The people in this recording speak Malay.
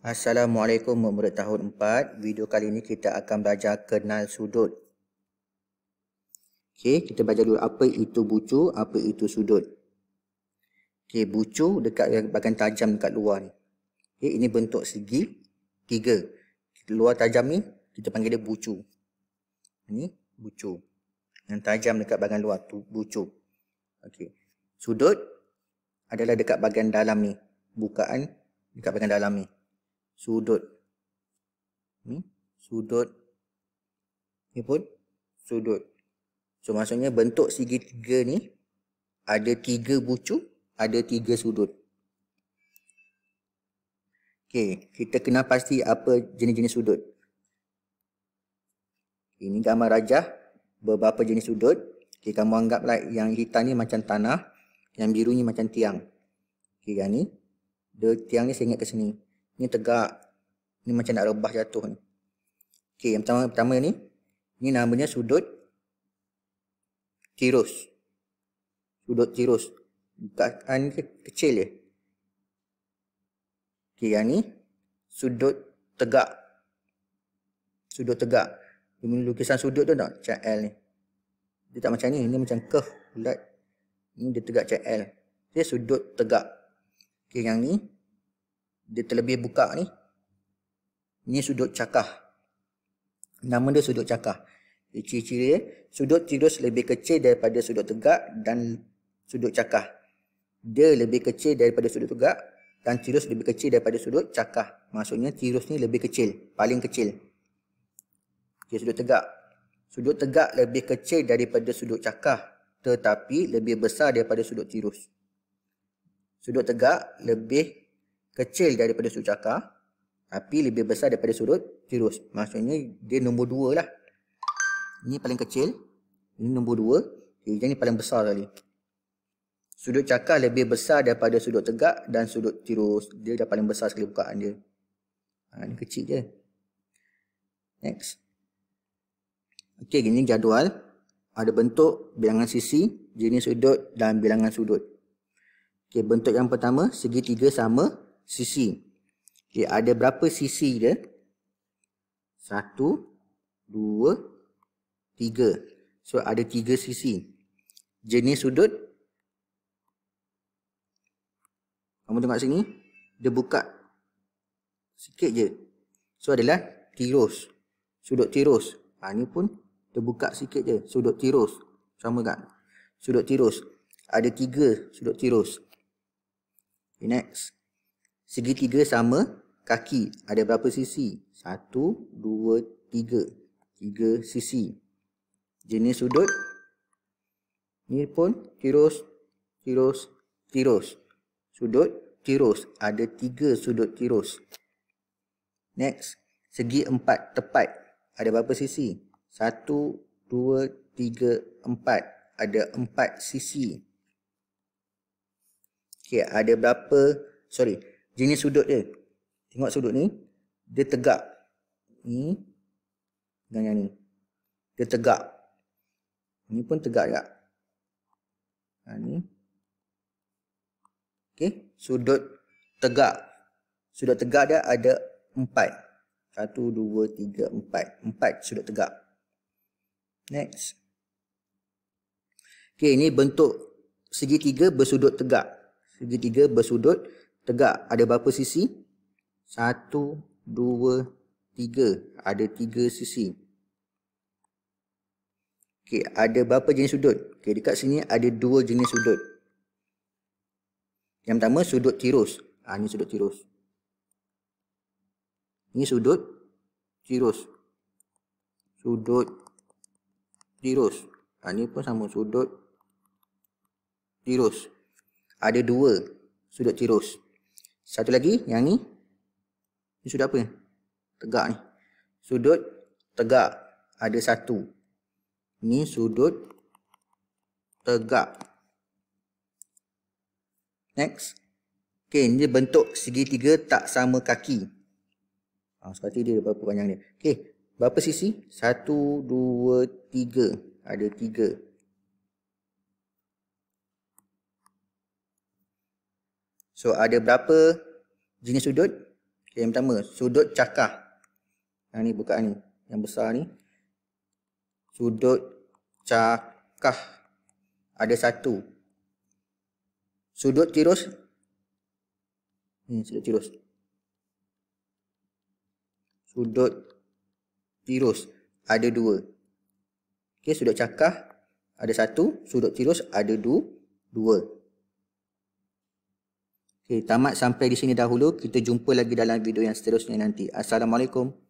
Assalamualaikum murid tahun 4. Video kali ini kita akan belajar kenal sudut. Okey, kita belajar dulu apa itu bucu, apa itu sudut. Okey, bucu dekat bahagian tajam dekat luar ni. Okey, ini bentuk segi tiga. Luar tajam ni kita panggil dia bucu. Ini bucu. Yang tajam dekat bahagian luar tu bucu. Okey. Sudut adalah dekat bahagian dalam ni. Bukaan dekat bahagian dalam ni sudut. Ni hmm? sudut ni pun sudut. So maksudnya bentuk segitiga ni ada tiga bucu, ada tiga sudut. Okey, kita kena pasti apa jenis-jenis sudut. Ini gambar rajah beberapa jenis sudut. Okey, kamu anggaplah yang hitam ni macam tanah, yang biru ni macam tiang. Okey, yang ni dia tiang ni sengit ke sini ni tegak ni macam nak rebah jatuh ni okey yang pertama pertama ni ni namanya sudut tirus sudut tirus bukan ah, ke, kecil je okey yang ni sudut tegak sudut tegak ini lukisan sudut tu tak macam L ni dia tak macam ni ini macam curve bulat ini dia tegak macam L dia sudut tegak okey yang ni dia terlebih buka ni ini sudut cakah nama dia sudut cakah ciri-ciri dia sudut tirus lebih kecil daripada sudut tegak dan sudut cakah dia lebih kecil daripada sudut tegak dan tirus lebih kecil daripada sudut cakah maksudnya tirus ni lebih kecil paling kecil dia sudut tegak sudut tegak lebih kecil daripada sudut cakah tetapi lebih besar daripada sudut tirus sudut tegak lebih kecil daripada sudut cakar tapi lebih besar daripada sudut tirus. Maksudnya dia nombor dua lah. Ini paling kecil. Ini nombor dua. Jadi yang ini paling besar tadi. Sudut cakar lebih besar daripada sudut tegak dan sudut tirus. Dia dah paling besar sekali bukaan dia. Ha, ini kecil je. Next. Okey, ini jadual. Ada bentuk bilangan sisi, jenis sudut dan bilangan sudut. Okey, bentuk yang pertama, segitiga sama sisi. Okey, ada berapa sisi dia? Satu, dua, tiga. So, ada tiga sisi. Jenis sudut. Kamu tengok sini. Dia buka sikit je. So, adalah tirus. Sudut tirus. Ha, ni pun dia buka sikit je. Sudut tirus. Sama tak? Kan? Sudut tirus. Ada tiga sudut tirus. Okay, next. Segitiga sama kaki. Ada berapa sisi? Satu, dua, tiga. Tiga sisi. Jenis sudut. Ni pun tirus, tirus, tirus. Sudut tirus. Ada tiga sudut tirus. Next. Segi empat, tepat. Ada berapa sisi? Satu, dua, tiga, empat. Ada empat sisi. Okay, ada berapa? Sorry, jenis sudut dia. Tengok sudut ni. Dia tegak. Ni. Dengan yang ni. Dia tegak. ini pun tegak juga. Ha, ni. Okay. Sudut tegak. Sudut tegak dia ada empat. Satu, dua, tiga, empat. Empat sudut tegak. Next. okey, ini bentuk segitiga bersudut tegak. Segitiga bersudut tegak tegak ada berapa sisi? Satu, dua, tiga. Ada tiga sisi. Okey, ada berapa jenis sudut? Okey, dekat sini ada dua jenis sudut. Yang pertama, sudut tirus. Ha, ini sudut tirus. Ini sudut tirus. Sudut tirus. Ha, ini pun sama, sudut tirus. Ada dua sudut tirus. Satu lagi yang ni. Ni sudut apa? Tegak ni. Sudut tegak ada satu. Ni sudut tegak. Next. Okay, ni bentuk segitiga tak sama kaki. Ha, seperti dia berapa panjang dia. Okay, berapa sisi? Satu, dua, tiga. Ada tiga. So ada berapa jenis sudut? Okay, yang pertama, sudut cakah. Yang ni bukaan ni, yang besar ni. Sudut cakah ada satu. Sudut tirus. Ni hmm, sudut tirus. Sudut tirus ada dua. Okey, sudut cakah ada satu, sudut tirus ada dua. dua. Okay, tamat sampai di sini dahulu. Kita jumpa lagi dalam video yang seterusnya nanti. Assalamualaikum.